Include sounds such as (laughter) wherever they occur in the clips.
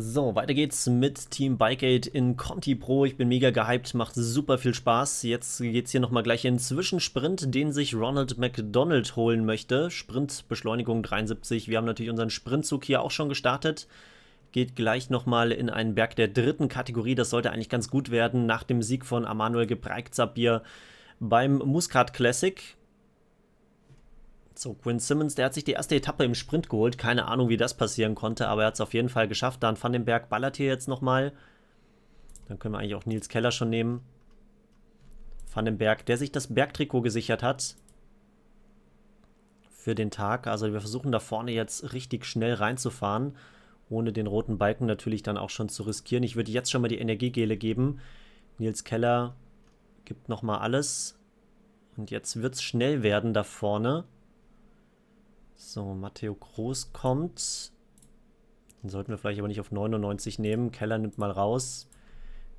So, weiter geht's mit Team Bikeaid in Conti Pro. Ich bin mega gehypt, macht super viel Spaß. Jetzt geht's hier nochmal gleich in Zwischensprint, den sich Ronald McDonald holen möchte. Sprintbeschleunigung 73. Wir haben natürlich unseren Sprintzug hier auch schon gestartet. Geht gleich nochmal in einen Berg der dritten Kategorie. Das sollte eigentlich ganz gut werden nach dem Sieg von Amanuel Gebreikzabir beim Muscat Classic. So, Quinn Simmons, der hat sich die erste Etappe im Sprint geholt. Keine Ahnung, wie das passieren konnte, aber er hat es auf jeden Fall geschafft. Dan Berg ballert hier jetzt nochmal. Dann können wir eigentlich auch Nils Keller schon nehmen. Van den Berg, der sich das Bergtrikot gesichert hat. Für den Tag. Also wir versuchen da vorne jetzt richtig schnell reinzufahren. Ohne den roten Balken natürlich dann auch schon zu riskieren. Ich würde jetzt schon mal die Energiegele geben. Nils Keller gibt nochmal alles. Und jetzt wird es schnell werden da vorne. So, Matteo Groß kommt. Den sollten wir vielleicht aber nicht auf 99 nehmen. Keller nimmt mal raus.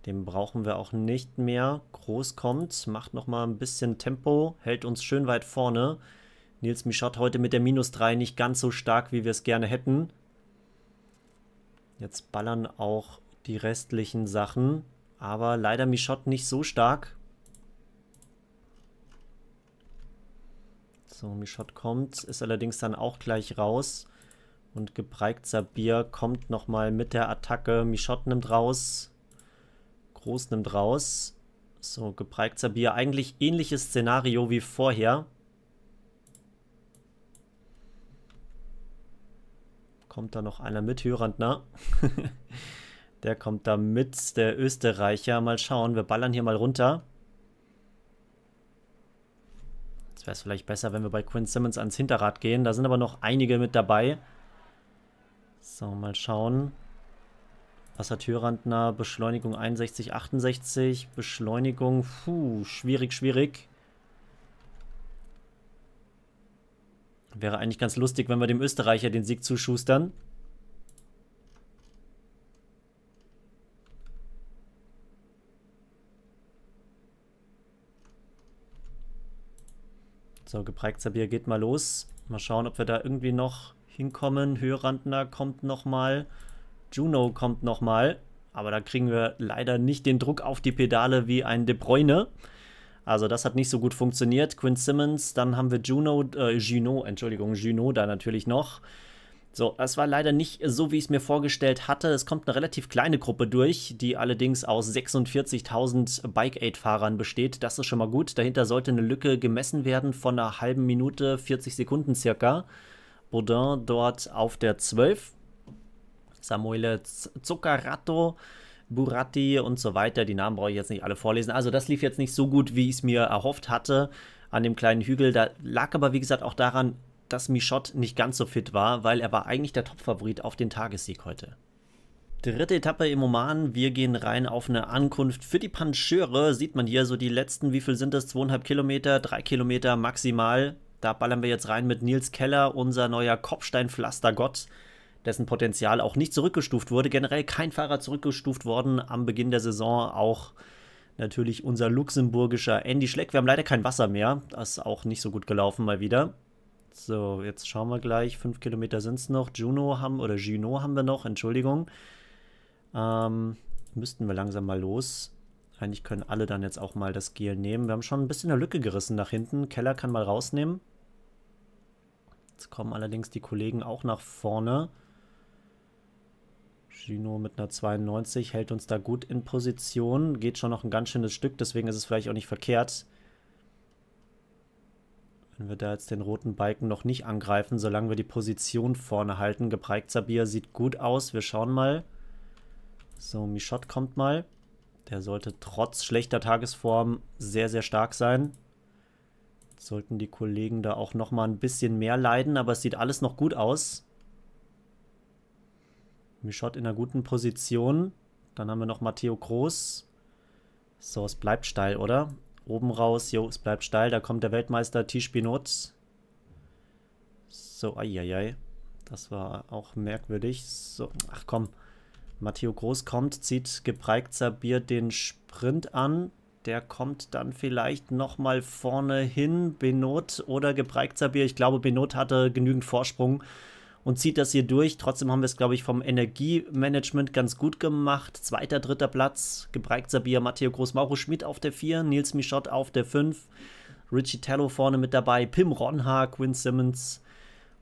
Den brauchen wir auch nicht mehr. Groß kommt, macht nochmal ein bisschen Tempo, hält uns schön weit vorne. Nils Mischott heute mit der Minus 3 nicht ganz so stark, wie wir es gerne hätten. Jetzt ballern auch die restlichen Sachen. Aber leider Mischott nicht so stark. So, Mischot kommt, ist allerdings dann auch gleich raus. Und gebreigt Sabir kommt nochmal mit der Attacke. Mischot nimmt raus. Groß nimmt raus. So, gebreigt Sabir. Eigentlich ähnliches Szenario wie vorher. Kommt da noch einer mit, Hörandner? (laughs) der kommt da mit, der Österreicher. Mal schauen, wir ballern hier mal runter. wäre es vielleicht besser, wenn wir bei Quinn Simmons ans Hinterrad gehen. Da sind aber noch einige mit dabei. So, mal schauen. Wassertürrandner, Beschleunigung 61, 68, Beschleunigung, puh, schwierig, schwierig. Wäre eigentlich ganz lustig, wenn wir dem Österreicher den Sieg zuschustern. So, geprägter Bier geht mal los. Mal schauen, ob wir da irgendwie noch hinkommen. Hörantner kommt nochmal. Juno kommt nochmal. Aber da kriegen wir leider nicht den Druck auf die Pedale wie ein De Bruyne. Also das hat nicht so gut funktioniert. Quinn Simmons, dann haben wir Juno, äh, Gino, Entschuldigung, Gino da natürlich noch. So, es war leider nicht so, wie ich es mir vorgestellt hatte. Es kommt eine relativ kleine Gruppe durch, die allerdings aus 46.000 Bike Aid Fahrern besteht. Das ist schon mal gut. Dahinter sollte eine Lücke gemessen werden von einer halben Minute, 40 Sekunden circa. Baudin dort auf der 12. Samuele Zuccarato, Buratti und so weiter. Die Namen brauche ich jetzt nicht alle vorlesen. Also, das lief jetzt nicht so gut, wie ich es mir erhofft hatte an dem kleinen Hügel. Da lag aber, wie gesagt, auch daran, dass Michot nicht ganz so fit war, weil er war eigentlich der Topfavorit auf den Tagessieg heute. Dritte Etappe im Oman. Wir gehen rein auf eine Ankunft für die Panscheure. Sieht man hier so die letzten, wie viel sind das? Zweieinhalb Kilometer, drei Kilometer maximal. Da ballern wir jetzt rein mit Nils Keller, unser neuer Kopfsteinpflastergott, dessen Potenzial auch nicht zurückgestuft wurde. Generell kein Fahrer zurückgestuft worden am Beginn der Saison. Auch natürlich unser luxemburgischer Andy Schleck. Wir haben leider kein Wasser mehr. Das ist auch nicht so gut gelaufen mal wieder. So, jetzt schauen wir gleich. Fünf Kilometer sind es noch. Juno haben, oder Juno haben wir noch, Entschuldigung. Ähm, müssten wir langsam mal los. Eigentlich können alle dann jetzt auch mal das Gel nehmen. Wir haben schon ein bisschen eine Lücke gerissen nach hinten. Keller kann mal rausnehmen. Jetzt kommen allerdings die Kollegen auch nach vorne. Gino mit einer 92 hält uns da gut in Position. Geht schon noch ein ganz schönes Stück, deswegen ist es vielleicht auch nicht verkehrt, wenn wir da jetzt den roten Balken noch nicht angreifen, solange wir die Position vorne halten. Geprägt Sabir sieht gut aus. Wir schauen mal. So, Michot kommt mal. Der sollte trotz schlechter Tagesform sehr, sehr stark sein. sollten die Kollegen da auch noch mal ein bisschen mehr leiden, aber es sieht alles noch gut aus. Michot in einer guten Position. Dann haben wir noch Matteo Groß. So, es bleibt steil, oder? Oben raus, jo, es bleibt steil. Da kommt der Weltmeister Tischpinot. So, eieiei. Das war auch merkwürdig. So, ach komm. Matteo Groß kommt, zieht gepreigt Sabir den Sprint an. Der kommt dann vielleicht nochmal vorne hin. Benot oder gepreigt Sabir. Ich glaube, Benot hatte genügend Vorsprung und zieht das hier durch. Trotzdem haben wir es, glaube ich, vom Energiemanagement ganz gut gemacht. Zweiter, dritter Platz, Gebreik Sabir, Matteo Groß, Mauro Schmidt auf der 4, Nils Mischott auf der 5, Richie Tello vorne mit dabei, Pim Ronha, Quinn Simmons.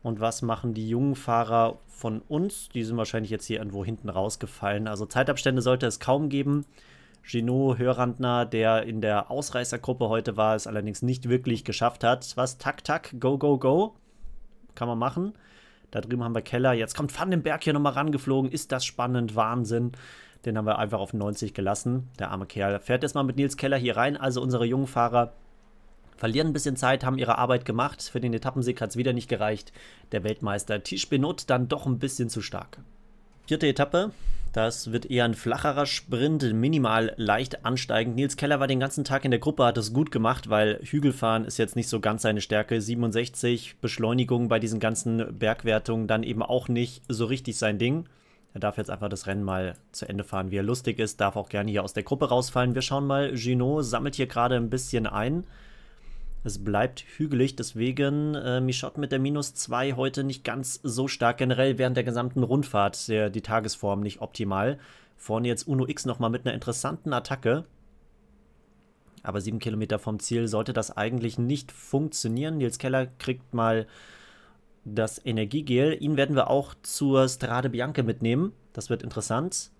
Und was machen die jungen Fahrer von uns? Die sind wahrscheinlich jetzt hier irgendwo hinten rausgefallen. Also Zeitabstände sollte es kaum geben. Gino Hörandner, der in der Ausreißergruppe heute war, es allerdings nicht wirklich geschafft hat. Was? Tack, tack, go, go, go. Kann man machen. Da drüben haben wir Keller. Jetzt kommt Vandenberg hier nochmal rangeflogen. Ist das spannend? Wahnsinn. Den haben wir einfach auf 90 gelassen. Der arme Kerl fährt jetzt mal mit Nils Keller hier rein. Also unsere jungen Fahrer verlieren ein bisschen Zeit, haben ihre Arbeit gemacht. Für den Etappensieg hat es wieder nicht gereicht. Der Weltmeister Tisch Benot dann doch ein bisschen zu stark. Vierte Etappe, das wird eher ein flacherer Sprint, minimal leicht ansteigend. Nils Keller war den ganzen Tag in der Gruppe, hat das gut gemacht, weil Hügelfahren ist jetzt nicht so ganz seine Stärke. 67 Beschleunigung bei diesen ganzen Bergwertungen dann eben auch nicht so richtig sein Ding. Er darf jetzt einfach das Rennen mal zu Ende fahren, wie er lustig ist, darf auch gerne hier aus der Gruppe rausfallen. Wir schauen mal, Gino sammelt hier gerade ein bisschen ein. Es bleibt hügelig, deswegen äh, Michot mit der minus 2 heute nicht ganz so stark. Generell während der gesamten Rundfahrt der, die Tagesform nicht optimal. Vorne jetzt Uno X nochmal mit einer interessanten Attacke. Aber 7 Kilometer vom Ziel sollte das eigentlich nicht funktionieren. Nils Keller kriegt mal das Energiegel. Ihn werden wir auch zur Strade Bianca mitnehmen. Das wird interessant.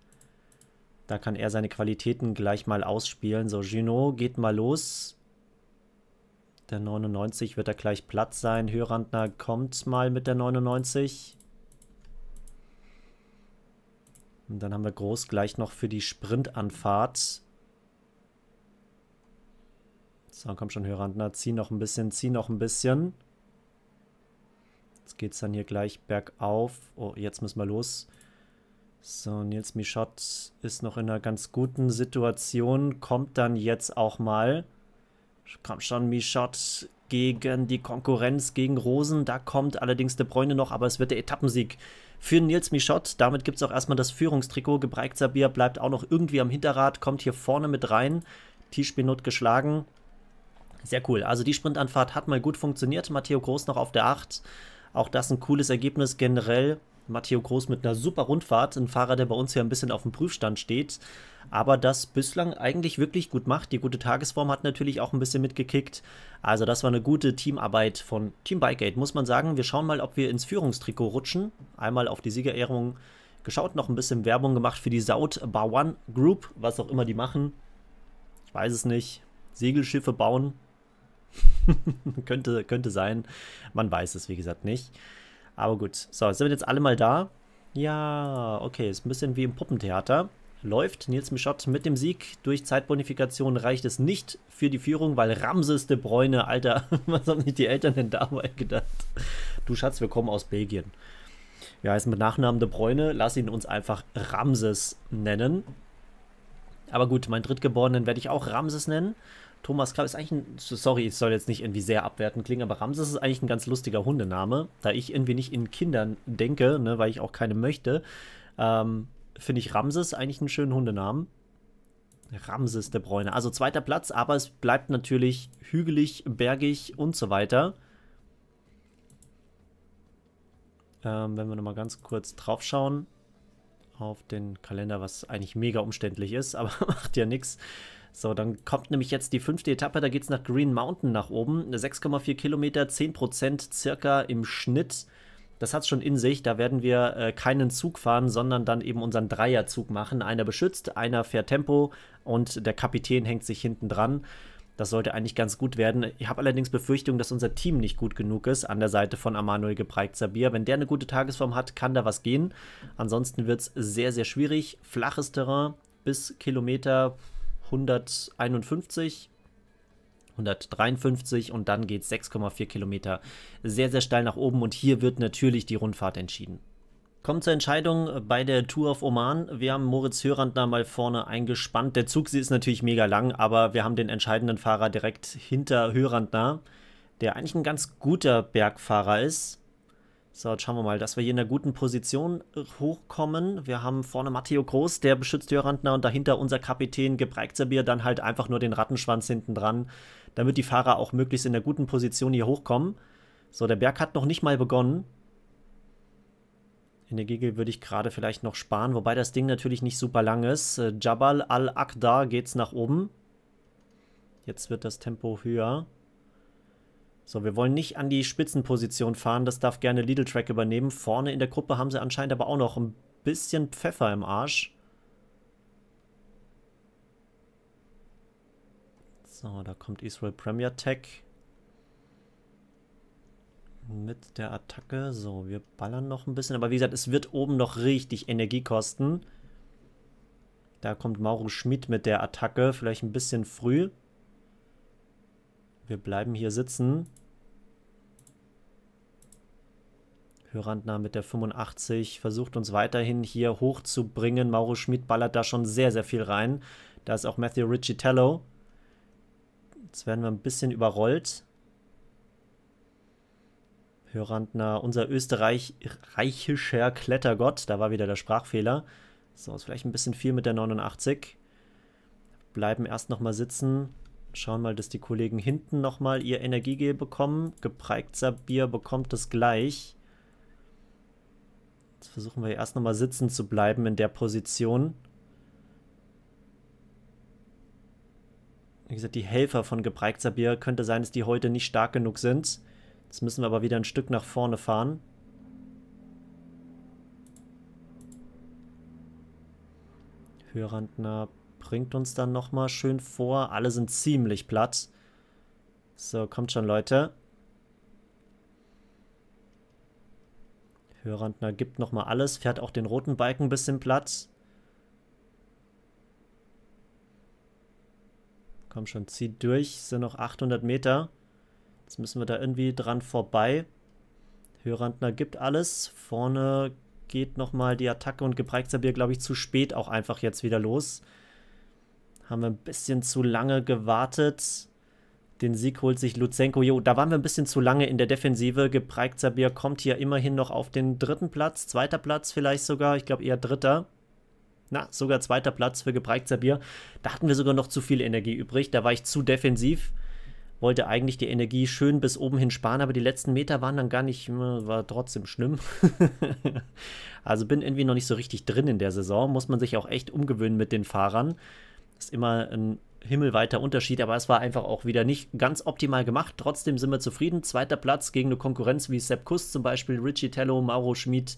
Da kann er seine Qualitäten gleich mal ausspielen. So, Gino geht mal los. Der 99 wird da gleich platt sein. Hörandner kommt mal mit der 99. Und dann haben wir Groß gleich noch für die Sprintanfahrt. So, komm schon, Hörandner, Zieh noch ein bisschen, zieh noch ein bisschen. Jetzt geht es dann hier gleich bergauf. Oh, jetzt müssen wir los. So, Nils Mischott ist noch in einer ganz guten Situation. Kommt dann jetzt auch mal. Kam schon Mischot gegen die Konkurrenz gegen Rosen. Da kommt allerdings De Bruyne noch, aber es wird der Etappensieg für Nils Mischot. Damit gibt es auch erstmal das Führungstrikot. Gebreigt Sabir bleibt auch noch irgendwie am Hinterrad, kommt hier vorne mit rein. Tischbenot geschlagen. Sehr cool. Also die Sprintanfahrt hat mal gut funktioniert. Matteo Groß noch auf der 8. Auch das ein cooles Ergebnis generell. Matteo Groß mit einer super Rundfahrt, ein Fahrer, der bei uns ja ein bisschen auf dem Prüfstand steht, aber das bislang eigentlich wirklich gut macht. Die gute Tagesform hat natürlich auch ein bisschen mitgekickt. Also das war eine gute Teamarbeit von Team Bikegate, muss man sagen. Wir schauen mal, ob wir ins Führungstrikot rutschen. Einmal auf die Siegerehrung geschaut, noch ein bisschen Werbung gemacht für die Saud Bar One Group, was auch immer die machen. Ich weiß es nicht. Segelschiffe bauen. (laughs) könnte, könnte sein. Man weiß es, wie gesagt, nicht. Aber gut, so, sind wir jetzt alle mal da? Ja, okay, ist ein bisschen wie im Puppentheater. Läuft Nils Michott mit dem Sieg durch Zeitbonifikation reicht es nicht für die Führung, weil Ramses de Bräune, Alter, (laughs) was haben sich die Eltern denn dabei gedacht? Du Schatz, wir kommen aus Belgien. Wir heißen mit Nachnamen de Bräune, lass ihn uns einfach Ramses nennen. Aber gut, meinen Drittgeborenen werde ich auch Ramses nennen. Thomas Krabbe ist eigentlich ein, sorry, es soll jetzt nicht irgendwie sehr abwertend klingen, aber Ramses ist eigentlich ein ganz lustiger Hundename. Da ich irgendwie nicht in Kindern denke, ne, weil ich auch keine möchte, ähm, finde ich Ramses eigentlich einen schönen Hundenamen. Ramses der Bräune. Also zweiter Platz, aber es bleibt natürlich hügelig, bergig und so weiter. Ähm, wenn wir nochmal ganz kurz drauf schauen auf den Kalender, was eigentlich mega umständlich ist, (laughs) aber macht ja nichts. So, dann kommt nämlich jetzt die fünfte Etappe, da geht es nach Green Mountain nach oben. 6,4 Kilometer, 10% circa im Schnitt. Das hat es schon in sich, da werden wir äh, keinen Zug fahren, sondern dann eben unseren Dreierzug machen. Einer beschützt, einer fährt Tempo und der Kapitän hängt sich hinten dran. Das sollte eigentlich ganz gut werden. Ich habe allerdings Befürchtung, dass unser Team nicht gut genug ist an der Seite von Amanuel Gebreigt Sabir. Wenn der eine gute Tagesform hat, kann da was gehen. Ansonsten wird es sehr, sehr schwierig. Flaches Terrain bis Kilometer 151, 153 und dann geht es 6,4 Kilometer sehr, sehr steil nach oben und hier wird natürlich die Rundfahrt entschieden. Kommt zur Entscheidung bei der Tour of Oman. Wir haben Moritz Hörand da mal vorne eingespannt. Der Zug ist natürlich mega lang, aber wir haben den entscheidenden Fahrer direkt hinter Hörand da, der eigentlich ein ganz guter Bergfahrer ist. So, jetzt schauen wir mal, dass wir hier in einer guten Position hochkommen. Wir haben vorne Matteo Groß, der beschützt Jörantner und dahinter unser Kapitän Gebreikzerbier, dann halt einfach nur den Rattenschwanz hinten dran, damit die Fahrer auch möglichst in der guten Position hier hochkommen. So, der Berg hat noch nicht mal begonnen. In der Gegel würde ich gerade vielleicht noch sparen, wobei das Ding natürlich nicht super lang ist. Äh, Jabal al-Aqda geht's nach oben. Jetzt wird das Tempo höher. So, wir wollen nicht an die Spitzenposition fahren, das darf gerne Lidl Track übernehmen. Vorne in der Gruppe haben sie anscheinend aber auch noch ein bisschen Pfeffer im Arsch. So, da kommt Israel Premier Tech mit der Attacke. So, wir ballern noch ein bisschen. Aber wie gesagt, es wird oben noch richtig Energie kosten. Da kommt Mauro Schmidt mit der Attacke. Vielleicht ein bisschen früh. Wir bleiben hier sitzen. Hörandner mit der 85 versucht uns weiterhin hier hochzubringen. Mauro Schmidt ballert da schon sehr, sehr viel rein. Da ist auch Matthew Riccitello. Jetzt werden wir ein bisschen überrollt. Hörandner, unser österreichischer Klettergott. Da war wieder der Sprachfehler. So, ist vielleicht ein bisschen viel mit der 89. Bleiben erst nochmal sitzen schauen mal, dass die Kollegen hinten nochmal ihr Energiegel bekommen. Gepreikter Bier bekommt es gleich. Jetzt versuchen wir erst nochmal sitzen zu bleiben in der Position. Wie gesagt, die Helfer von Gepreikter Bier könnte sein, dass die heute nicht stark genug sind. Jetzt müssen wir aber wieder ein Stück nach vorne fahren. Hörandner bringt uns dann nochmal schön vor. Alle sind ziemlich platt. So, kommt schon, Leute. Hörantner gibt nochmal alles, fährt auch den roten Balken ein bisschen platt. Komm schon, zieht durch. Sind noch 800 Meter. Jetzt müssen wir da irgendwie dran vorbei. Hörantner gibt alles. Vorne geht nochmal die Attacke und Gebreitsabier, glaube ich, zu spät auch einfach jetzt wieder los. Haben wir ein bisschen zu lange gewartet. Den Sieg holt sich Lutsenko. Jo, da waren wir ein bisschen zu lange in der Defensive. Gepreigt Sabir kommt hier immerhin noch auf den dritten Platz. Zweiter Platz vielleicht sogar. Ich glaube eher dritter. Na, sogar zweiter Platz für Gepreigt Sabir. Da hatten wir sogar noch zu viel Energie übrig. Da war ich zu defensiv. Wollte eigentlich die Energie schön bis oben hin sparen, aber die letzten Meter waren dann gar nicht, war trotzdem schlimm. (laughs) also bin irgendwie noch nicht so richtig drin in der Saison. Muss man sich auch echt umgewöhnen mit den Fahrern ist immer ein himmelweiter Unterschied, aber es war einfach auch wieder nicht ganz optimal gemacht. Trotzdem sind wir zufrieden. Zweiter Platz gegen eine Konkurrenz wie Sepp Kuss zum Beispiel, Richie Tello, Mauro Schmid.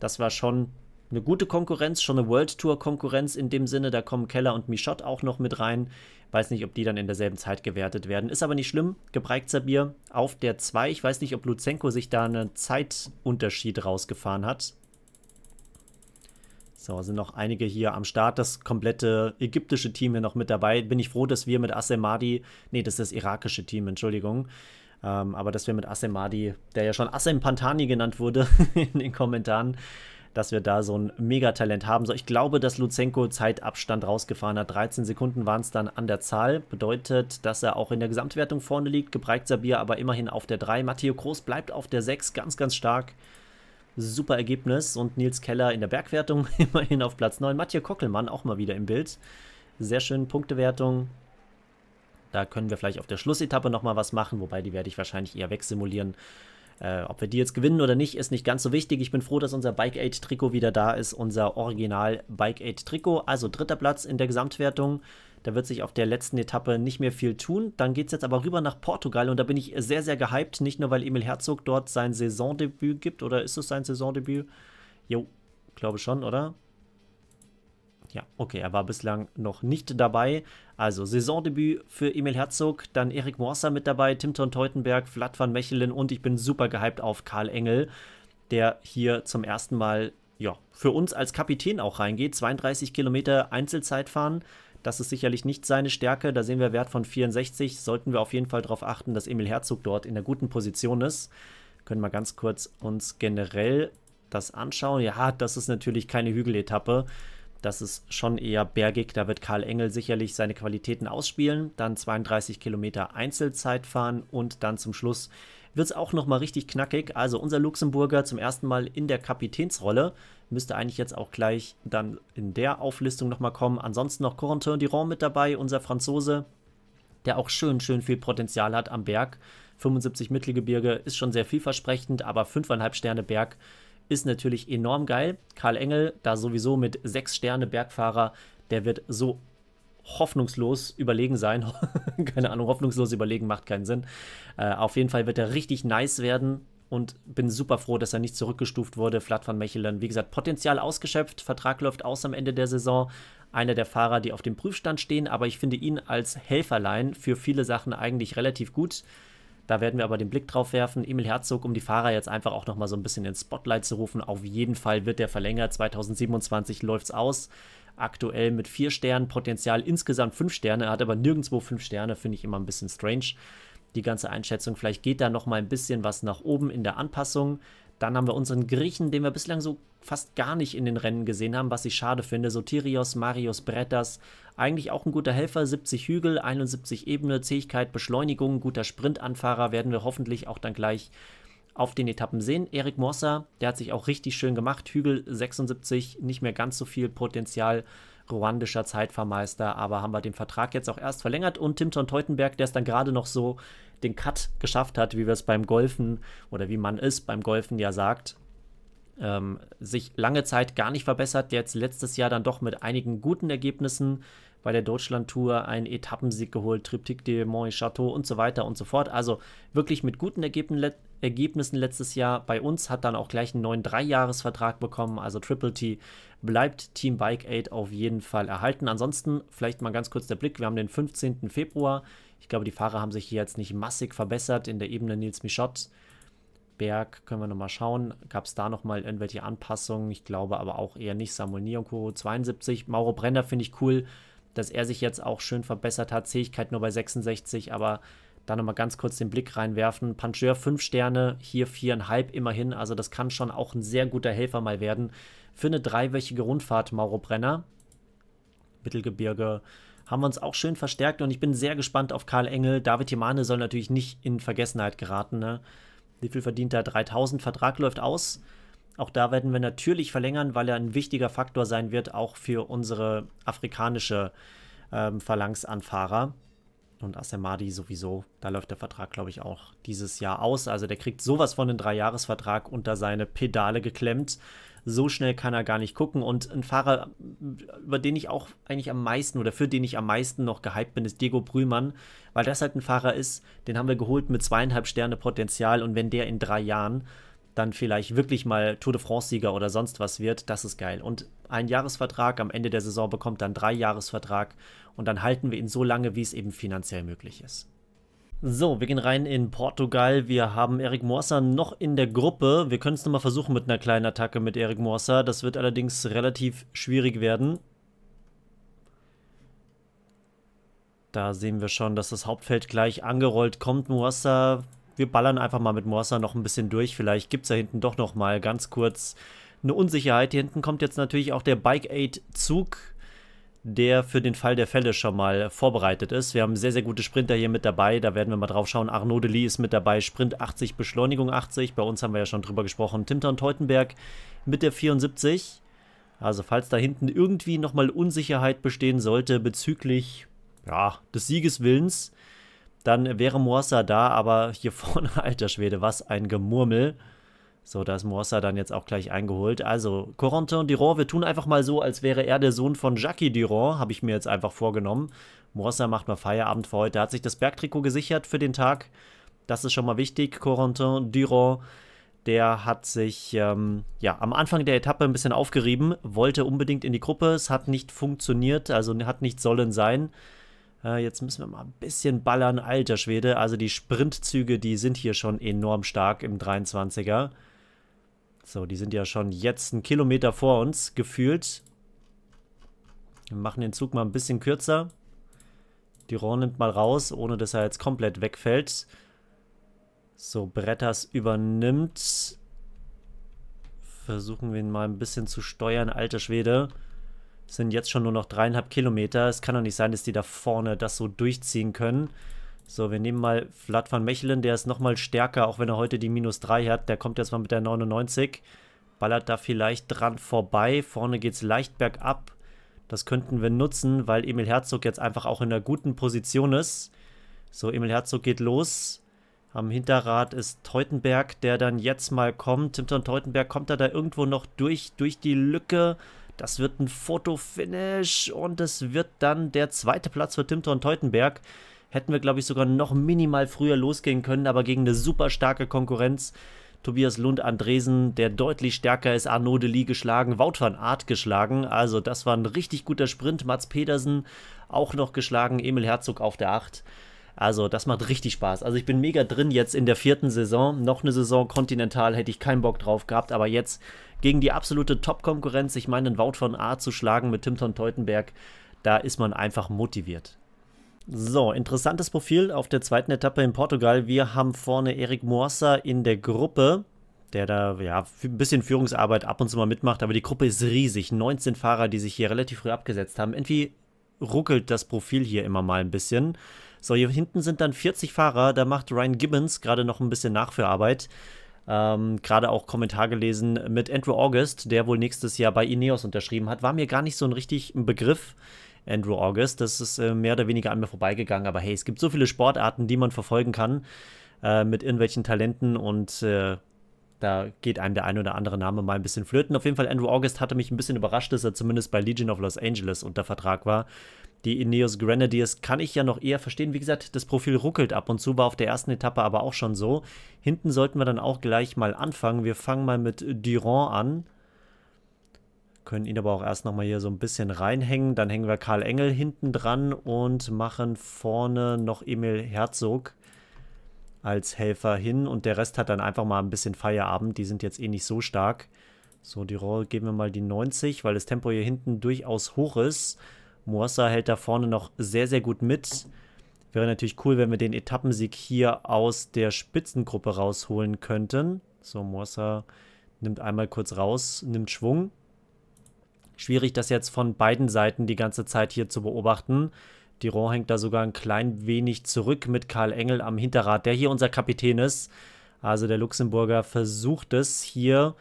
Das war schon eine gute Konkurrenz, schon eine World Tour Konkurrenz in dem Sinne. Da kommen Keller und Michot auch noch mit rein. Weiß nicht, ob die dann in derselben Zeit gewertet werden. Ist aber nicht schlimm. Gebreikzer Bier auf der 2. Ich weiß nicht, ob Luzenko sich da einen Zeitunterschied rausgefahren hat. So, sind noch einige hier am Start. Das komplette ägyptische Team hier noch mit dabei. Bin ich froh, dass wir mit Assemadi, nee, das ist das irakische Team, Entschuldigung. Ähm, aber dass wir mit Assemadi, der ja schon Asem Pantani genannt wurde (laughs) in den Kommentaren, dass wir da so ein Megatalent haben. So, ich glaube, dass Luzenko Zeitabstand rausgefahren hat. 13 Sekunden waren es dann an der Zahl. Bedeutet, dass er auch in der Gesamtwertung vorne liegt. Gebreit Sabir aber immerhin auf der 3. Matteo Groß bleibt auf der 6, ganz, ganz stark super Ergebnis. Und Nils Keller in der Bergwertung (laughs) immerhin auf Platz 9. Matthias Kockelmann auch mal wieder im Bild. Sehr schön, Punktewertung. Da können wir vielleicht auf der Schlussetappe nochmal was machen, wobei die werde ich wahrscheinlich eher wegsimulieren. Äh, ob wir die jetzt gewinnen oder nicht, ist nicht ganz so wichtig. Ich bin froh, dass unser Bike Aid Trikot wieder da ist, unser Original Bike Aid Trikot. Also dritter Platz in der Gesamtwertung. Da wird sich auf der letzten Etappe nicht mehr viel tun. Dann geht es jetzt aber rüber nach Portugal und da bin ich sehr, sehr gehypt. Nicht nur, weil Emil Herzog dort sein Saisondebüt gibt oder ist es sein Saisondebüt? Jo, glaube schon, oder? Ja, okay, er war bislang noch nicht dabei. Also Saisondebüt für Emil Herzog, dann Erik Morser mit dabei, Timton Teutenberg, Vlad van Mechelen und ich bin super gehypt auf Karl Engel, der hier zum ersten Mal ja, für uns als Kapitän auch reingeht. 32 Kilometer Einzelzeit fahren. Das ist sicherlich nicht seine Stärke. Da sehen wir Wert von 64. Sollten wir auf jeden Fall darauf achten, dass Emil Herzog dort in der guten Position ist. können wir ganz kurz uns generell das anschauen. Ja, das ist natürlich keine Hügeletappe. Das ist schon eher bergig. Da wird Karl Engel sicherlich seine Qualitäten ausspielen. Dann 32 Kilometer Einzelzeit fahren und dann zum Schluss wird es auch nochmal richtig knackig. Also unser Luxemburger zum ersten Mal in der Kapitänsrolle. Müsste eigentlich jetzt auch gleich dann in der Auflistung nochmal kommen. Ansonsten noch Corentin Durand mit dabei, unser Franzose, der auch schön, schön viel Potenzial hat am Berg. 75 Mittelgebirge ist schon sehr vielversprechend, aber 5,5 Sterne Berg ist natürlich enorm geil. Karl Engel, da sowieso mit 6 Sterne Bergfahrer, der wird so hoffnungslos überlegen sein. (laughs) Keine Ahnung, hoffnungslos überlegen macht keinen Sinn. Äh, auf jeden Fall wird er richtig nice werden und bin super froh, dass er nicht zurückgestuft wurde. Flat van Mechelen, wie gesagt, Potenzial ausgeschöpft. Vertrag läuft aus am Ende der Saison. Einer der Fahrer, die auf dem Prüfstand stehen, aber ich finde ihn als Helferlein für viele Sachen eigentlich relativ gut. Da werden wir aber den Blick drauf werfen. Emil Herzog, um die Fahrer jetzt einfach auch nochmal so ein bisschen ins Spotlight zu rufen. Auf jeden Fall wird der verlängert. 2027 läuft es aus aktuell mit vier Sternen, Potenzial insgesamt fünf Sterne. Er hat aber nirgendwo fünf Sterne, finde ich immer ein bisschen strange. Die ganze Einschätzung, vielleicht geht da noch mal ein bisschen was nach oben in der Anpassung. Dann haben wir unseren Griechen, den wir bislang so fast gar nicht in den Rennen gesehen haben, was ich schade finde. Sotirios, Marius Brettas, eigentlich auch ein guter Helfer, 70 Hügel, 71 Ebene, Zähigkeit, Beschleunigung, guter Sprintanfahrer, werden wir hoffentlich auch dann gleich auf den Etappen sehen. Erik Morsa, der hat sich auch richtig schön gemacht. Hügel 76, nicht mehr ganz so viel Potenzial. Ruandischer Zeitvermeister, aber haben wir den Vertrag jetzt auch erst verlängert. Und Timton Teutenberg, der es dann gerade noch so den Cut geschafft hat, wie wir es beim Golfen oder wie man es beim Golfen ja sagt, ähm, sich lange Zeit gar nicht verbessert. Jetzt letztes Jahr dann doch mit einigen guten Ergebnissen bei der Deutschland-Tour einen Etappensieg geholt, Triptyque de Mont-Château und so weiter und so fort. Also wirklich mit guten Ergebnissen Ergebnissen letztes Jahr bei uns, hat dann auch gleich einen neuen Dreijahresvertrag bekommen. Also Triple T bleibt Team Bike Aid auf jeden Fall erhalten. Ansonsten vielleicht mal ganz kurz der Blick. Wir haben den 15. Februar. Ich glaube, die Fahrer haben sich hier jetzt nicht massig verbessert in der Ebene Nils Michott. Berg können wir nochmal schauen. Gab es da nochmal irgendwelche Anpassungen? Ich glaube aber auch eher nicht. Samuel Nionko 72. Mauro Brenner finde ich cool, dass er sich jetzt auch schön verbessert hat. Zähigkeit nur bei 66, aber da nochmal ganz kurz den Blick reinwerfen. Pancheur 5 Sterne, hier 4,5 immerhin. Also das kann schon auch ein sehr guter Helfer mal werden. Für eine dreiwöchige Rundfahrt, Mauro Brenner. Mittelgebirge haben wir uns auch schön verstärkt und ich bin sehr gespannt auf Karl Engel. David Jemane soll natürlich nicht in Vergessenheit geraten. Ne? Wie viel verdient er? 3000, Vertrag läuft aus. Auch da werden wir natürlich verlängern, weil er ein wichtiger Faktor sein wird, auch für unsere afrikanische ähm, Phalanx-Anfahrer und Asemadi sowieso. Da läuft der Vertrag, glaube ich, auch dieses Jahr aus. Also der kriegt sowas von einem Dreijahresvertrag unter seine Pedale geklemmt. So schnell kann er gar nicht gucken. Und ein Fahrer, über den ich auch eigentlich am meisten oder für den ich am meisten noch gehypt bin, ist Diego Brühmann, weil das halt ein Fahrer ist, den haben wir geholt mit zweieinhalb Sterne Potenzial. Und wenn der in drei Jahren dann vielleicht wirklich mal Tour de France-Sieger oder sonst was wird, das ist geil. Und ein Jahresvertrag, am Ende der Saison bekommt dann drei Jahresvertrag und dann halten wir ihn so lange, wie es eben finanziell möglich ist. So, wir gehen rein in Portugal. Wir haben Eric Morsa noch in der Gruppe. Wir können es nochmal versuchen mit einer kleinen Attacke mit Eric Morsa. Das wird allerdings relativ schwierig werden. Da sehen wir schon, dass das Hauptfeld gleich angerollt kommt. Morsa wir ballern einfach mal mit Morsa noch ein bisschen durch. Vielleicht gibt es da hinten doch noch mal ganz kurz eine Unsicherheit. Hier hinten kommt jetzt natürlich auch der Bike aid Zug, der für den Fall der Fälle schon mal vorbereitet ist. Wir haben sehr, sehr gute Sprinter hier mit dabei. Da werden wir mal drauf schauen. Arnaud Dely ist mit dabei. Sprint 80, Beschleunigung 80. Bei uns haben wir ja schon drüber gesprochen. Timton Teutenberg mit der 74. Also falls da hinten irgendwie nochmal Unsicherheit bestehen sollte bezüglich ja, des Siegeswillens, dann wäre Moassa da, aber hier (laughs) vorne, alter Schwede, was ein Gemurmel. So, da ist Moassa dann jetzt auch gleich eingeholt. Also, Corentin Durand, wir tun einfach mal so, als wäre er der Sohn von Jackie Durand, habe ich mir jetzt einfach vorgenommen. Moassa macht mal Feierabend für heute, hat sich das Bergtrikot gesichert für den Tag. Das ist schon mal wichtig. Corentin Durand, der hat sich ähm, ja, am Anfang der Etappe ein bisschen aufgerieben, wollte unbedingt in die Gruppe, es hat nicht funktioniert, also hat nicht sollen sein. Äh, jetzt müssen wir mal ein bisschen ballern. Alter Schwede, also die Sprintzüge, die sind hier schon enorm stark im 23er. So, die sind ja schon jetzt einen Kilometer vor uns, gefühlt. Wir machen den Zug mal ein bisschen kürzer. Duron nimmt mal raus, ohne dass er jetzt komplett wegfällt. So, Bretters übernimmt. Versuchen wir ihn mal ein bisschen zu steuern, alter Schwede sind jetzt schon nur noch dreieinhalb Kilometer. Es kann doch nicht sein, dass die da vorne das so durchziehen können. So, wir nehmen mal Vlad van Mechelen, der ist nochmal stärker, auch wenn er heute die Minus 3 hat. Der kommt jetzt mal mit der 99, ballert da vielleicht dran vorbei. Vorne geht es leicht bergab. Das könnten wir nutzen, weil Emil Herzog jetzt einfach auch in einer guten Position ist. So, Emil Herzog geht los. Am Hinterrad ist Teutenberg, der dann jetzt mal kommt. Timton Teutenberg kommt da da irgendwo noch durch, durch die Lücke. Das wird ein Fotofinish und es wird dann der zweite Platz für Timton Teutenberg. Hätten wir, glaube ich, sogar noch minimal früher losgehen können, aber gegen eine super starke Konkurrenz. Tobias Lund Andresen, der deutlich stärker ist, Arnaud Dely geschlagen, Wout van Aert geschlagen. Also das war ein richtig guter Sprint. Mats Pedersen auch noch geschlagen, Emil Herzog auf der 8. Also das macht richtig Spaß. Also ich bin mega drin jetzt in der vierten Saison. Noch eine Saison kontinental hätte ich keinen Bock drauf gehabt, aber jetzt gegen die absolute Top-Konkurrenz, ich meine, einen Wout von A zu schlagen mit Timton Teutenberg, da ist man einfach motiviert. So, interessantes Profil auf der zweiten Etappe in Portugal. Wir haben vorne Eric Moassa in der Gruppe, der da ja ein bisschen Führungsarbeit ab und zu mal mitmacht, aber die Gruppe ist riesig. 19 Fahrer, die sich hier relativ früh abgesetzt haben. Irgendwie ruckelt das Profil hier immer mal ein bisschen. So, hier hinten sind dann 40 Fahrer, da macht Ryan Gibbons gerade noch ein bisschen Nachführarbeit. Ähm, Gerade auch Kommentar gelesen mit Andrew August, der wohl nächstes Jahr bei Ineos unterschrieben hat. War mir gar nicht so ein richtig Begriff, Andrew August. Das ist äh, mehr oder weniger an mir vorbeigegangen. Aber hey, es gibt so viele Sportarten, die man verfolgen kann äh, mit irgendwelchen Talenten und äh, da geht einem der ein oder andere Name mal ein bisschen flöten. Auf jeden Fall, Andrew August hatte mich ein bisschen überrascht, dass er zumindest bei Legion of Los Angeles unter Vertrag war die Ineos Grenadiers kann ich ja noch eher verstehen. Wie gesagt, das Profil ruckelt ab und zu, war auf der ersten Etappe aber auch schon so. Hinten sollten wir dann auch gleich mal anfangen. Wir fangen mal mit Durand an. Können ihn aber auch erst nochmal hier so ein bisschen reinhängen. Dann hängen wir Karl Engel hinten dran und machen vorne noch Emil Herzog als Helfer hin. Und der Rest hat dann einfach mal ein bisschen Feierabend. Die sind jetzt eh nicht so stark. So, Durand geben wir mal die 90, weil das Tempo hier hinten durchaus hoch ist. Moassa hält da vorne noch sehr, sehr gut mit. Wäre natürlich cool, wenn wir den Etappensieg hier aus der Spitzengruppe rausholen könnten. So, Moassa nimmt einmal kurz raus, nimmt Schwung. Schwierig, das jetzt von beiden Seiten die ganze Zeit hier zu beobachten. Diron hängt da sogar ein klein wenig zurück mit Karl Engel am Hinterrad, der hier unser Kapitän ist. Also der Luxemburger versucht es hier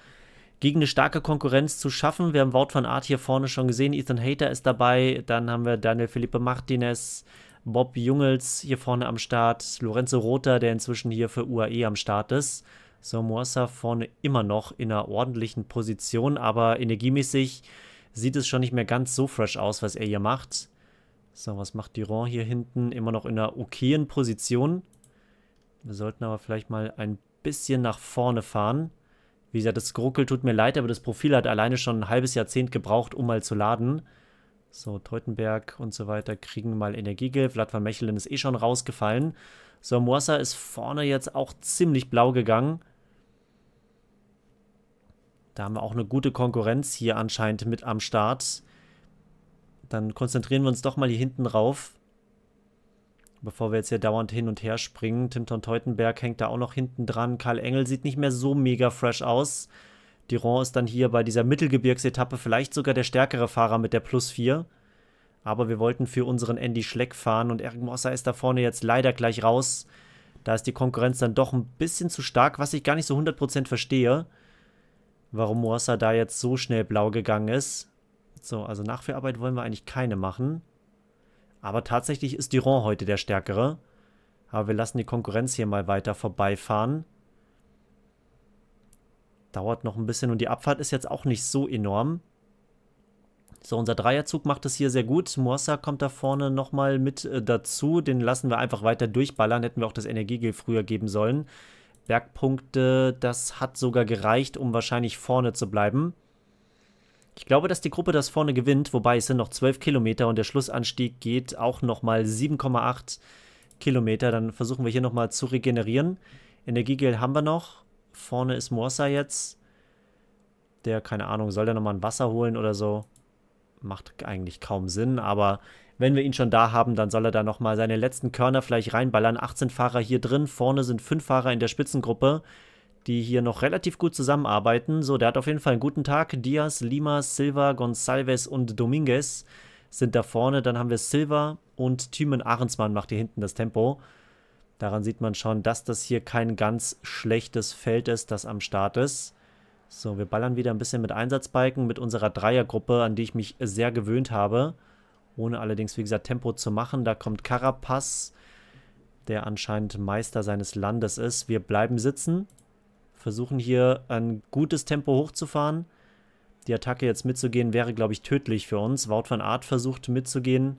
gegen eine starke Konkurrenz zu schaffen. Wir haben Wout von Art hier vorne schon gesehen, Ethan Hater ist dabei, dann haben wir Daniel Felipe Martinez, Bob Jungels hier vorne am Start, Lorenzo Rota, der inzwischen hier für UAE am Start ist. So, Moassa vorne immer noch in einer ordentlichen Position, aber energiemäßig sieht es schon nicht mehr ganz so fresh aus, was er hier macht. So, was macht Durand hier hinten? Immer noch in einer okayen Position. Wir sollten aber vielleicht mal ein bisschen nach vorne fahren. Wie gesagt, das Gruckel tut mir leid, aber das Profil hat alleine schon ein halbes Jahrzehnt gebraucht, um mal zu laden. So, Teutenberg und so weiter kriegen mal Energiegel. Vlad van Mechelen ist eh schon rausgefallen. So, Moassa ist vorne jetzt auch ziemlich blau gegangen. Da haben wir auch eine gute Konkurrenz hier anscheinend mit am Start. Dann konzentrieren wir uns doch mal hier hinten rauf bevor wir jetzt hier dauernd hin und her springen. Timton Teutenberg hängt da auch noch hinten dran. Karl Engel sieht nicht mehr so mega fresh aus. Diron ist dann hier bei dieser Mittelgebirgsetappe vielleicht sogar der stärkere Fahrer mit der Plus 4. Aber wir wollten für unseren Andy Schleck fahren und Eric Mosser ist da vorne jetzt leider gleich raus. Da ist die Konkurrenz dann doch ein bisschen zu stark, was ich gar nicht so 100% verstehe, warum Mosser da jetzt so schnell blau gegangen ist. So, also Nachführarbeit wollen wir eigentlich keine machen. Aber tatsächlich ist Durand heute der Stärkere. Aber wir lassen die Konkurrenz hier mal weiter vorbeifahren. Dauert noch ein bisschen und die Abfahrt ist jetzt auch nicht so enorm. So, unser Dreierzug macht es hier sehr gut. Moassa kommt da vorne nochmal mit äh, dazu. Den lassen wir einfach weiter durchballern. Hätten wir auch das Energiegel früher geben sollen. Bergpunkte, das hat sogar gereicht, um wahrscheinlich vorne zu bleiben. Ich glaube, dass die Gruppe das vorne gewinnt, wobei es sind noch 12 Kilometer und der Schlussanstieg geht auch nochmal 7,8 Kilometer. Dann versuchen wir hier nochmal zu regenerieren. Energiegel haben wir noch. Vorne ist Morsa jetzt. Der, keine Ahnung, soll der nochmal ein Wasser holen oder so? Macht eigentlich kaum Sinn, aber wenn wir ihn schon da haben, dann soll er da nochmal seine letzten Körner vielleicht reinballern. 18 Fahrer hier drin, vorne sind 5 Fahrer in der Spitzengruppe die hier noch relativ gut zusammenarbeiten. So, der hat auf jeden Fall einen guten Tag. Diaz, Lima, Silva, Gonsalves und Dominguez sind da vorne. Dann haben wir Silva und Thiemen Ahrensmann macht hier hinten das Tempo. Daran sieht man schon, dass das hier kein ganz schlechtes Feld ist, das am Start ist. So, wir ballern wieder ein bisschen mit Einsatzbalken, mit unserer Dreiergruppe, an die ich mich sehr gewöhnt habe. Ohne allerdings, wie gesagt, Tempo zu machen. Da kommt Carapaz, der anscheinend Meister seines Landes ist. Wir bleiben sitzen versuchen hier ein gutes Tempo hochzufahren. Die Attacke jetzt mitzugehen wäre, glaube ich, tödlich für uns. Wout van Art versucht mitzugehen.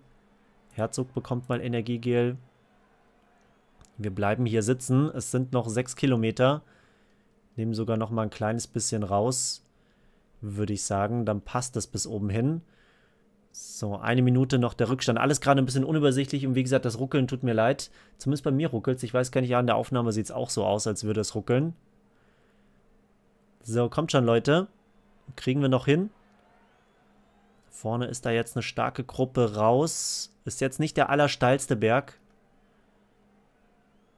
Herzog bekommt mal Energiegel. Wir bleiben hier sitzen. Es sind noch sechs Kilometer. Nehmen sogar noch mal ein kleines bisschen raus, würde ich sagen. Dann passt das bis oben hin. So, eine Minute noch der Rückstand. Alles gerade ein bisschen unübersichtlich und wie gesagt, das Ruckeln tut mir leid. Zumindest bei mir ruckelt es. Ich weiß gar nicht, ja, in der Aufnahme sieht es auch so aus, als würde es ruckeln. So, kommt schon, Leute. Kriegen wir noch hin. Vorne ist da jetzt eine starke Gruppe raus. Ist jetzt nicht der allersteilste Berg.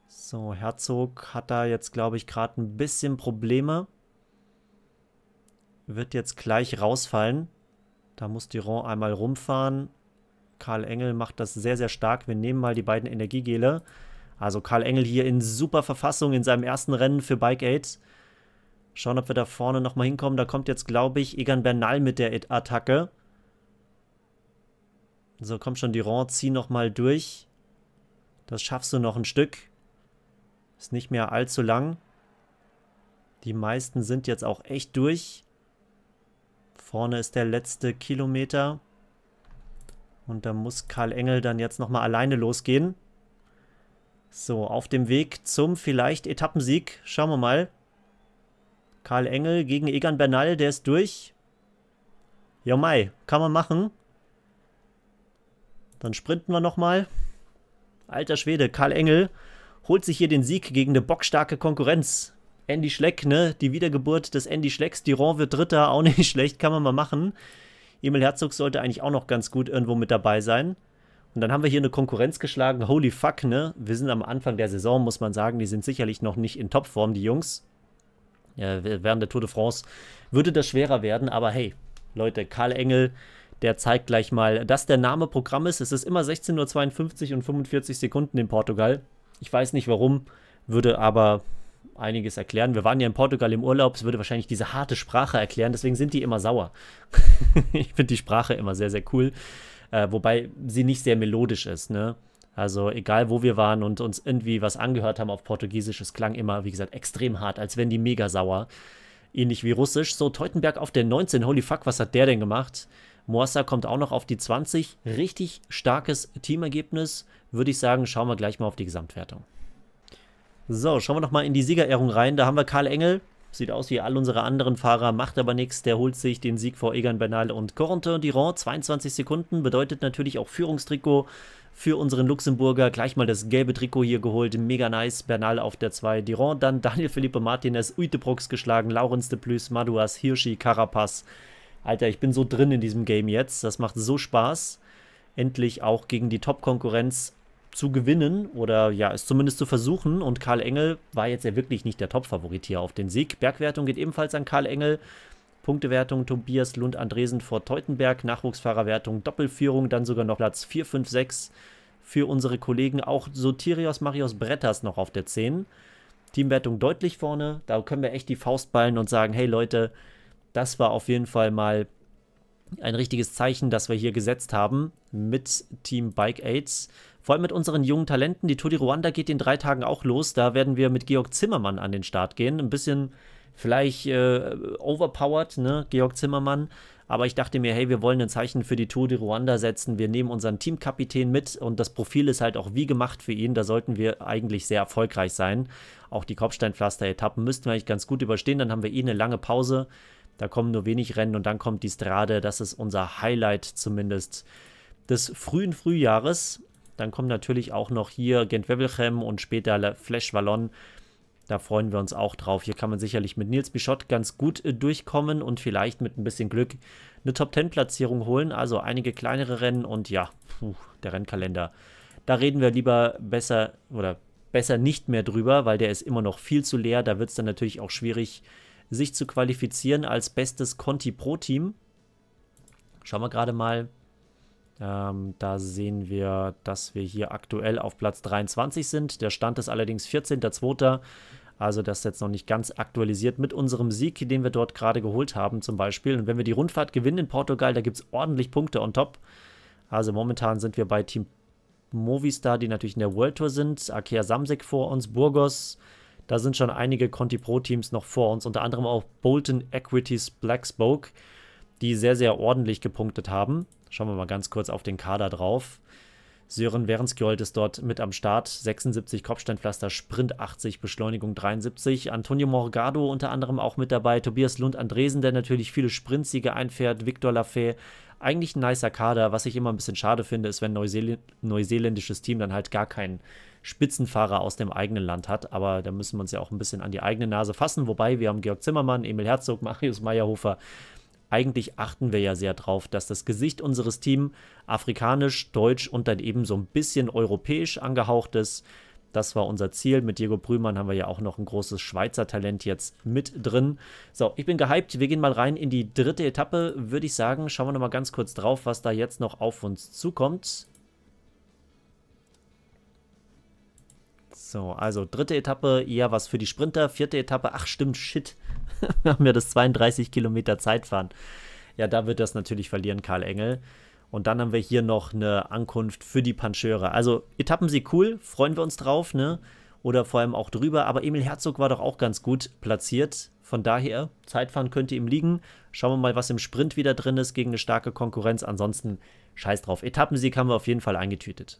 So, Herzog hat da jetzt, glaube ich, gerade ein bisschen Probleme. Wird jetzt gleich rausfallen. Da muss Durand einmal rumfahren. Karl Engel macht das sehr, sehr stark. Wir nehmen mal die beiden Energiegele. Also Karl Engel hier in super Verfassung in seinem ersten Rennen für Bike Aid. Schauen, ob wir da vorne nochmal hinkommen. Da kommt jetzt, glaube ich, Egan Bernal mit der Attacke. So, komm schon, Durand, zieh nochmal durch. Das schaffst du noch ein Stück. Ist nicht mehr allzu lang. Die meisten sind jetzt auch echt durch. Vorne ist der letzte Kilometer. Und da muss Karl Engel dann jetzt nochmal alleine losgehen. So, auf dem Weg zum vielleicht Etappensieg. Schauen wir mal. Karl Engel gegen Egan Bernal, der ist durch. Ja, Mai, kann man machen. Dann sprinten wir nochmal. Alter Schwede, Karl Engel holt sich hier den Sieg gegen eine bockstarke Konkurrenz. Andy Schleck, ne? Die Wiedergeburt des Andy Schlecks. Diron wird Dritter, auch (laughs) nicht schlecht, kann man mal machen. Emil Herzog sollte eigentlich auch noch ganz gut irgendwo mit dabei sein. Und dann haben wir hier eine Konkurrenz geschlagen. Holy fuck, ne? Wir sind am Anfang der Saison, muss man sagen. Die sind sicherlich noch nicht in Topform, die Jungs während der Tour de France würde das schwerer werden. Aber hey, Leute, Karl Engel, der zeigt gleich mal, dass der Name Programm ist. Es ist immer 16.52 Uhr und 45 Sekunden in Portugal. Ich weiß nicht warum, würde aber einiges erklären. Wir waren ja in Portugal im Urlaub, es würde wahrscheinlich diese harte Sprache erklären, deswegen sind die immer sauer. (laughs) ich finde die Sprache immer sehr, sehr cool, äh, wobei sie nicht sehr melodisch ist. Ne? Also egal, wo wir waren und uns irgendwie was angehört haben auf Portugiesisch, es klang immer, wie gesagt, extrem hart, als wären die mega sauer. Ähnlich wie Russisch. So, Teutenberg auf der 19, holy fuck, was hat der denn gemacht? Moassa kommt auch noch auf die 20. Richtig starkes Teamergebnis. Würde ich sagen, schauen wir gleich mal auf die Gesamtwertung. So, schauen wir nochmal in die Siegerehrung rein. Da haben wir Karl Engel. Sieht aus wie all unsere anderen Fahrer, macht aber nichts. Der holt sich den Sieg vor Egan Bernal und Corentin Diron. 22 Sekunden bedeutet natürlich auch Führungstrikot für unseren Luxemburger. Gleich mal das gelbe Trikot hier geholt. Mega nice. Bernal auf der 2. Diron, dann Daniel Felipe Martinez, Uitebrox geschlagen, Laurens de Plüss, Maduas, Hirschi, Carapaz. Alter, ich bin so drin in diesem Game jetzt. Das macht so Spaß. Endlich auch gegen die Top-Konkurrenz zu gewinnen oder ja, es zumindest zu versuchen. Und Karl Engel war jetzt ja wirklich nicht der Top-Favorit hier auf den Sieg. Bergwertung geht ebenfalls an Karl Engel. Punktewertung Tobias Lund Andresen vor Teutenberg, Nachwuchsfahrerwertung Doppelführung, dann sogar noch Platz 4, 5, 6 für unsere Kollegen, auch Sotirios Marios Bretters noch auf der 10. Teamwertung deutlich vorne, da können wir echt die Faust ballen und sagen, hey Leute, das war auf jeden Fall mal ein richtiges Zeichen, das wir hier gesetzt haben mit Team Bike Aids. Vor allem mit unseren jungen Talenten. Die Tour de Ruanda geht in drei Tagen auch los. Da werden wir mit Georg Zimmermann an den Start gehen. Ein bisschen Vielleicht äh, overpowered, ne, Georg Zimmermann. Aber ich dachte mir, hey, wir wollen ein Zeichen für die Tour de Ruanda setzen. Wir nehmen unseren Teamkapitän mit und das Profil ist halt auch wie gemacht für ihn. Da sollten wir eigentlich sehr erfolgreich sein. Auch die Kopfsteinpflaster-Etappen müssten wir eigentlich ganz gut überstehen. Dann haben wir eh eine lange Pause. Da kommen nur wenig Rennen und dann kommt die Strade. Das ist unser Highlight zumindest des frühen Frühjahres. Dann kommen natürlich auch noch hier Gent-Wevelgem und später Flash Wallon. Da freuen wir uns auch drauf. Hier kann man sicherlich mit Nils Bischott ganz gut äh, durchkommen und vielleicht mit ein bisschen Glück eine Top-10-Platzierung holen. Also einige kleinere Rennen und ja, puh, der Rennkalender. Da reden wir lieber besser oder besser nicht mehr drüber, weil der ist immer noch viel zu leer. Da wird es dann natürlich auch schwierig, sich zu qualifizieren als bestes Conti Pro-Team. Schauen wir gerade mal, ähm, da sehen wir, dass wir hier aktuell auf Platz 23 sind. Der Stand ist allerdings 14.02. Also das ist jetzt noch nicht ganz aktualisiert mit unserem Sieg, den wir dort gerade geholt haben zum Beispiel. Und wenn wir die Rundfahrt gewinnen in Portugal, da gibt es ordentlich Punkte on top. Also momentan sind wir bei Team Movistar, die natürlich in der World Tour sind. Akea Samsek vor uns, Burgos. Da sind schon einige Conti Pro Teams noch vor uns, unter anderem auch Bolton Equities Black Spoke, die sehr, sehr ordentlich gepunktet haben. Schauen wir mal ganz kurz auf den Kader drauf. Sören Werenskjold ist dort mit am Start. 76 Kopfsteinpflaster, Sprint 80, Beschleunigung 73. Antonio Morgado unter anderem auch mit dabei. Tobias Lund Andresen, der natürlich viele Sprintsiege einfährt. Victor Lafay. Eigentlich ein nicer Kader. Was ich immer ein bisschen schade finde, ist, wenn ein Neuseel neuseeländisches Team dann halt gar keinen Spitzenfahrer aus dem eigenen Land hat. Aber da müssen wir uns ja auch ein bisschen an die eigene Nase fassen. Wobei wir haben Georg Zimmermann, Emil Herzog, (laughs) Marius Meyerhofer, eigentlich achten wir ja sehr drauf, dass das Gesicht unseres Teams afrikanisch, deutsch und dann eben so ein bisschen europäisch angehaucht ist. Das war unser Ziel. Mit Diego Brühmann haben wir ja auch noch ein großes Schweizer Talent jetzt mit drin. So, ich bin gehypt. Wir gehen mal rein in die dritte Etappe, würde ich sagen. Schauen wir nochmal ganz kurz drauf, was da jetzt noch auf uns zukommt. So, also dritte Etappe eher was für die Sprinter, vierte Etappe, ach stimmt, shit. (laughs) Wir haben ja das 32 Kilometer Zeitfahren. Ja, da wird das natürlich verlieren, Karl Engel. Und dann haben wir hier noch eine Ankunft für die Pancheure. Also Etappensieg cool, freuen wir uns drauf, ne? Oder vor allem auch drüber. Aber Emil Herzog war doch auch ganz gut platziert. Von daher, Zeitfahren könnte ihm liegen. Schauen wir mal, was im Sprint wieder drin ist gegen eine starke Konkurrenz. Ansonsten scheiß drauf. Etappensieg haben wir auf jeden Fall eingetütet.